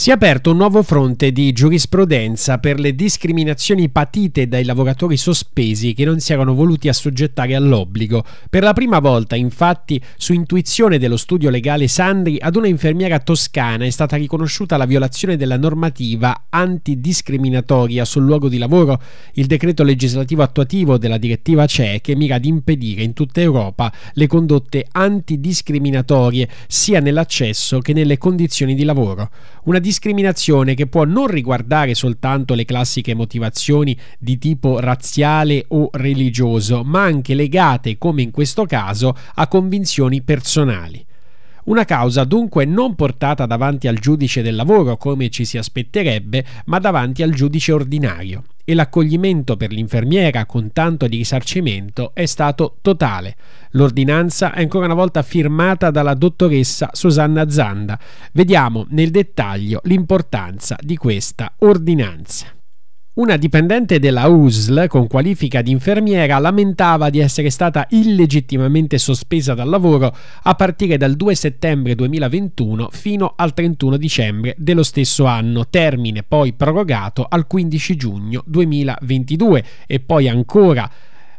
Si è aperto un nuovo fronte di giurisprudenza per le discriminazioni patite dai lavoratori sospesi che non si erano voluti assoggettare all'obbligo. Per la prima volta, infatti, su intuizione dello studio legale Sandri, ad una infermiera toscana è stata riconosciuta la violazione della normativa antidiscriminatoria sul luogo di lavoro, il decreto legislativo attuativo della direttiva CE che mira ad impedire in tutta Europa le condotte antidiscriminatorie sia nell'accesso che nelle condizioni di lavoro. Una discriminazione che può non riguardare soltanto le classiche motivazioni di tipo razziale o religioso, ma anche legate, come in questo caso, a convinzioni personali. Una causa dunque non portata davanti al giudice del lavoro come ci si aspetterebbe, ma davanti al giudice ordinario e l'accoglimento per l'infermiera con tanto di risarcimento è stato totale. L'ordinanza è ancora una volta firmata dalla dottoressa Susanna Zanda. Vediamo nel dettaglio l'importanza di questa ordinanza. Una dipendente della USL con qualifica di infermiera lamentava di essere stata illegittimamente sospesa dal lavoro a partire dal 2 settembre 2021 fino al 31 dicembre dello stesso anno, termine poi prorogato al 15 giugno 2022 e poi ancora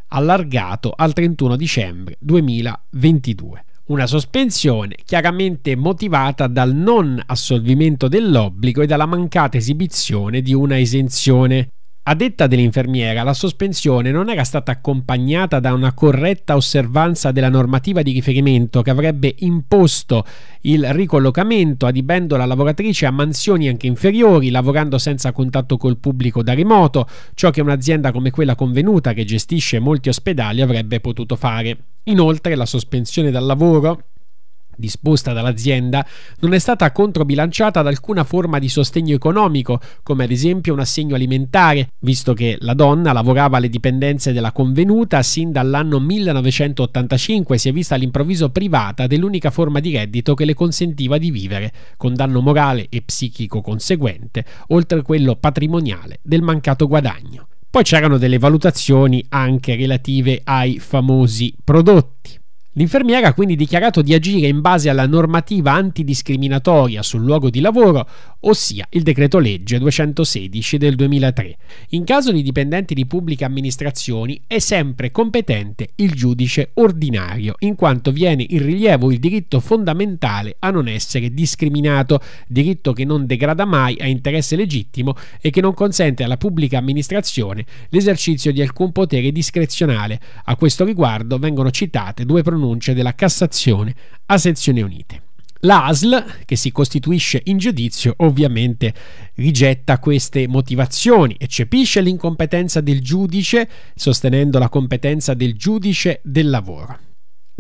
allargato al 31 dicembre 2022 una sospensione chiaramente motivata dal non assolvimento dell'obbligo e dalla mancata esibizione di una esenzione. A detta dell'infermiera, la sospensione non era stata accompagnata da una corretta osservanza della normativa di riferimento che avrebbe imposto il ricollocamento adibendo la lavoratrice a mansioni anche inferiori, lavorando senza contatto col pubblico da remoto, ciò che un'azienda come quella convenuta che gestisce molti ospedali avrebbe potuto fare. Inoltre la sospensione dal lavoro disposta dall'azienda non è stata controbilanciata ad alcuna forma di sostegno economico, come ad esempio un assegno alimentare, visto che la donna lavorava alle dipendenze della convenuta sin dall'anno 1985 si è vista all'improvviso privata dell'unica forma di reddito che le consentiva di vivere, con danno morale e psichico conseguente, oltre a quello patrimoniale del mancato guadagno. Poi c'erano delle valutazioni anche relative ai famosi prodotti. L'infermiera ha quindi dichiarato di agire in base alla normativa antidiscriminatoria sul luogo di lavoro, ossia il decreto legge 216 del 2003. In caso di dipendenti di pubbliche amministrazioni è sempre competente il giudice ordinario, in quanto viene in rilievo il diritto fondamentale a non essere discriminato, diritto che non degrada mai a interesse legittimo e che non consente alla pubblica amministrazione l'esercizio di alcun potere discrezionale. A questo riguardo vengono citate due pronunce pronuncia della Cassazione a sezioni unite. L'ASL, che si costituisce in giudizio, ovviamente rigetta queste motivazioni, eccepisce l'incompetenza del giudice, sostenendo la competenza del giudice del lavoro.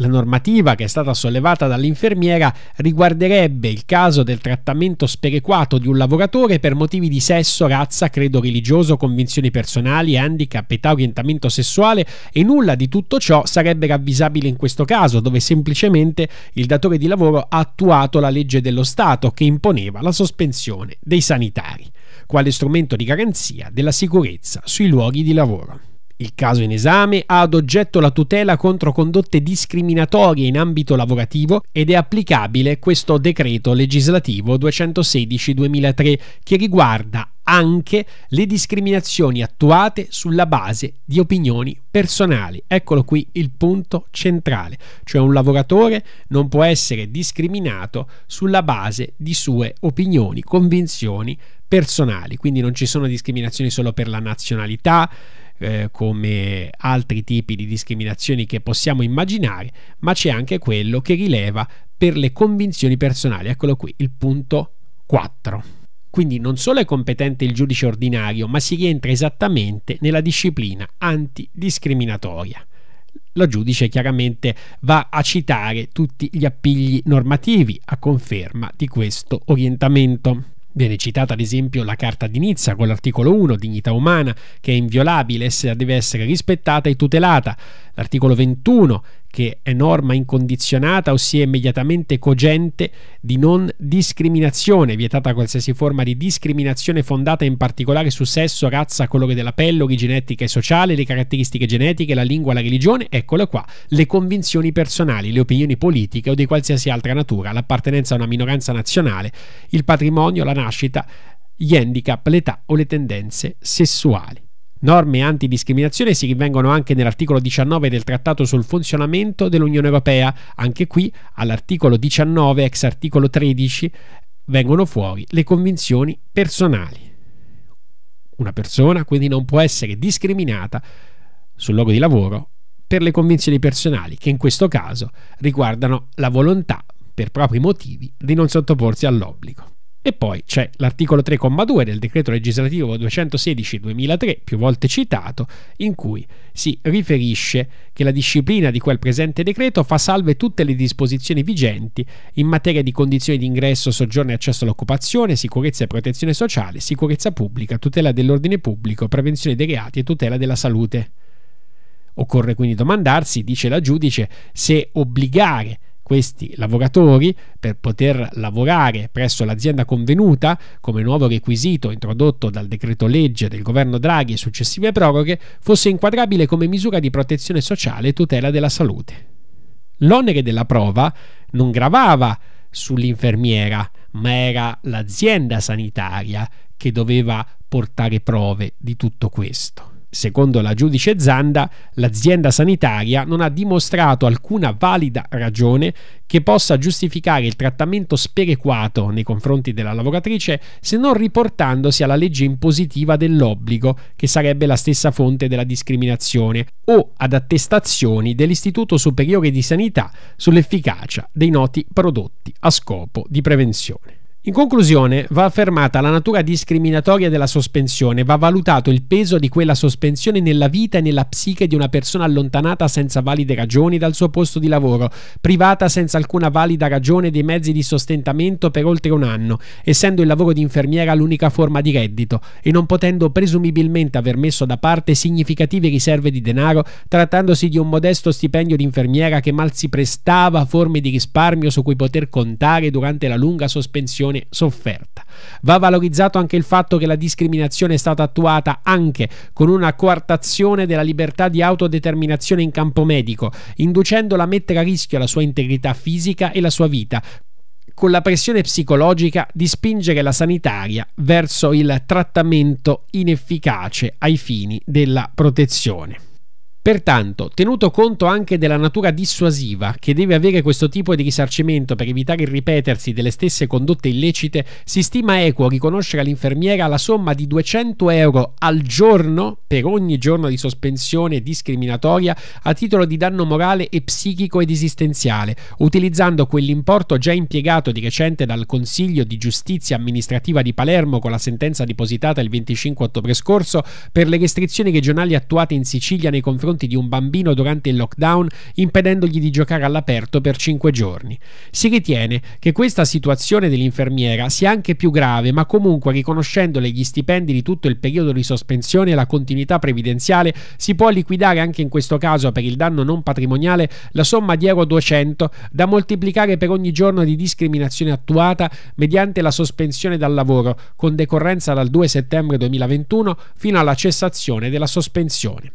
La normativa che è stata sollevata dall'infermiera riguarderebbe il caso del trattamento sperequato di un lavoratore per motivi di sesso, razza, credo religioso, convinzioni personali, handicap, età, orientamento sessuale e nulla di tutto ciò sarebbe ravvisabile in questo caso, dove semplicemente il datore di lavoro ha attuato la legge dello Stato che imponeva la sospensione dei sanitari quale strumento di garanzia della sicurezza sui luoghi di lavoro. Il caso in esame ha ad oggetto la tutela contro condotte discriminatorie in ambito lavorativo ed è applicabile questo decreto legislativo 216-2003 che riguarda anche le discriminazioni attuate sulla base di opinioni personali. Eccolo qui il punto centrale, cioè un lavoratore non può essere discriminato sulla base di sue opinioni, convinzioni personali, quindi non ci sono discriminazioni solo per la nazionalità, eh, come altri tipi di discriminazioni che possiamo immaginare, ma c'è anche quello che rileva per le convinzioni personali. Eccolo qui, il punto 4. Quindi non solo è competente il giudice ordinario, ma si rientra esattamente nella disciplina antidiscriminatoria. La giudice chiaramente va a citare tutti gli appigli normativi a conferma di questo orientamento. Viene citata ad esempio la Carta di Nizza con l'articolo 1, dignità umana, che è inviolabile, e deve essere rispettata e tutelata. L'articolo 21 che è norma incondizionata, ossia immediatamente cogente di non discriminazione, vietata qualsiasi forma di discriminazione fondata in particolare su sesso, razza, colore della pelle, origine e sociale, le caratteristiche genetiche, la lingua, la religione, eccole qua, le convinzioni personali, le opinioni politiche o di qualsiasi altra natura, l'appartenenza a una minoranza nazionale, il patrimonio, la nascita, gli handicap, l'età o le tendenze sessuali. Norme antidiscriminazione si rivengono anche nell'articolo 19 del Trattato sul funzionamento dell'Unione Europea. Anche qui, all'articolo 19, ex articolo 13, vengono fuori le convinzioni personali. Una persona quindi non può essere discriminata sul luogo di lavoro per le convinzioni personali, che in questo caso riguardano la volontà, per propri motivi, di non sottoporsi all'obbligo. E poi c'è l'articolo 3,2 del decreto legislativo 216-2003, più volte citato, in cui si riferisce che la disciplina di quel presente decreto fa salve tutte le disposizioni vigenti in materia di condizioni di ingresso, soggiorno e accesso all'occupazione, sicurezza e protezione sociale, sicurezza pubblica, tutela dell'ordine pubblico, prevenzione dei reati e tutela della salute. Occorre quindi domandarsi, dice la giudice, se obbligare questi lavoratori per poter lavorare presso l'azienda convenuta come nuovo requisito introdotto dal decreto legge del governo Draghi e successive proroghe fosse inquadrabile come misura di protezione sociale e tutela della salute. L'onere della prova non gravava sull'infermiera, ma era l'azienda sanitaria che doveva portare prove di tutto questo. Secondo la giudice Zanda, l'azienda sanitaria non ha dimostrato alcuna valida ragione che possa giustificare il trattamento sperequato nei confronti della lavoratrice se non riportandosi alla legge impositiva dell'obbligo, che sarebbe la stessa fonte della discriminazione, o ad attestazioni dell'Istituto Superiore di Sanità sull'efficacia dei noti prodotti a scopo di prevenzione. In conclusione, va affermata la natura discriminatoria della sospensione, va valutato il peso di quella sospensione nella vita e nella psiche di una persona allontanata senza valide ragioni dal suo posto di lavoro, privata senza alcuna valida ragione dei mezzi di sostentamento per oltre un anno, essendo il lavoro di infermiera l'unica forma di reddito e non potendo presumibilmente aver messo da parte significative riserve di denaro, trattandosi di un modesto stipendio di infermiera che mal si prestava a forme di risparmio su cui poter contare durante la lunga sospensione discriminazione sofferta. Va valorizzato anche il fatto che la discriminazione è stata attuata anche con una coartazione della libertà di autodeterminazione in campo medico, inducendola a mettere a rischio la sua integrità fisica e la sua vita, con la pressione psicologica di spingere la sanitaria verso il trattamento inefficace ai fini della protezione. Pertanto, tenuto conto anche della natura dissuasiva che deve avere questo tipo di risarcimento per evitare il ripetersi delle stesse condotte illecite, si stima equo riconoscere all'infermiera la somma di 200 euro al giorno per ogni giorno di sospensione discriminatoria a titolo di danno morale e psichico ed esistenziale, utilizzando quell'importo già impiegato di recente dal Consiglio di Giustizia amministrativa di Palermo con la sentenza depositata il 25 ottobre scorso per le restrizioni regionali attuate in Sicilia nei confronti confronti di un bambino durante il lockdown impedendogli di giocare all'aperto per 5 giorni. Si ritiene che questa situazione dell'infermiera sia anche più grave, ma comunque riconoscendole gli stipendi di tutto il periodo di sospensione e la continuità previdenziale, si può liquidare anche in questo caso per il danno non patrimoniale la somma di euro 200 da moltiplicare per ogni giorno di discriminazione attuata mediante la sospensione dal lavoro con decorrenza dal 2 settembre 2021 fino alla cessazione della sospensione.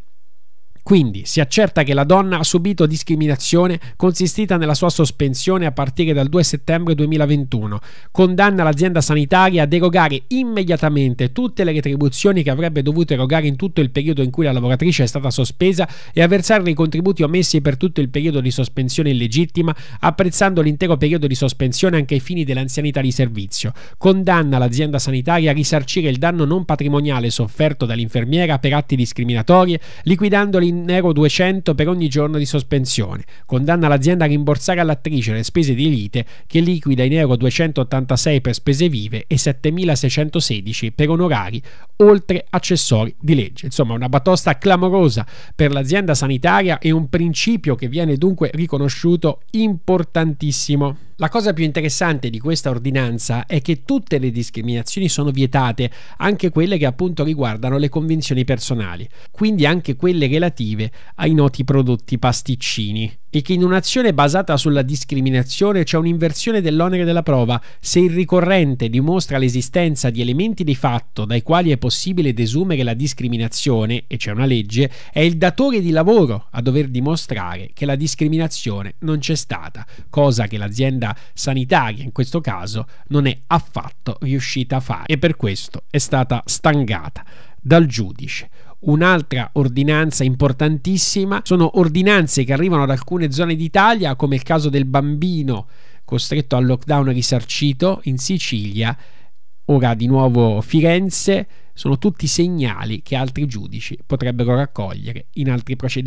Quindi si accerta che la donna ha subito discriminazione consistita nella sua sospensione a partire dal 2 settembre 2021. Condanna l'azienda sanitaria a derogare immediatamente tutte le retribuzioni che avrebbe dovuto erogare in tutto il periodo in cui la lavoratrice è stata sospesa e a versare i contributi omessi per tutto il periodo di sospensione illegittima, apprezzando l'intero periodo di sospensione anche ai fini dell'anzianità di servizio. Condanna l'azienda sanitaria a risarcire il danno non patrimoniale sofferto dall'infermiera per atti discriminatori, liquidandoli in euro 200 per ogni giorno di sospensione. Condanna l'azienda a rimborsare all'attrice le spese di lite che liquida in euro 286 per spese vive e 7616 per onorari, oltre accessori di legge. Insomma, una batosta clamorosa per l'azienda sanitaria e un principio che viene dunque riconosciuto importantissimo. La cosa più interessante di questa ordinanza è che tutte le discriminazioni sono vietate, anche quelle che appunto riguardano le convinzioni personali, quindi anche quelle relative ai noti prodotti pasticcini. E che in un'azione basata sulla discriminazione c'è un'inversione dell'onere della prova se il ricorrente dimostra l'esistenza di elementi di fatto dai quali è possibile desumere la discriminazione, e c'è una legge, è il datore di lavoro a dover dimostrare che la discriminazione non c'è stata, cosa che l'azienda struttura sanitaria in questo caso non è affatto riuscita a fare e per questo è stata stangata dal giudice. Un'altra ordinanza importantissima sono ordinanze che arrivano ad alcune zone d'Italia, come il caso del bambino costretto al lockdown risarcito in Sicilia, ora di nuovo Firenze, sono tutti segnali che altri giudici potrebbero raccogliere in altri procedimenti.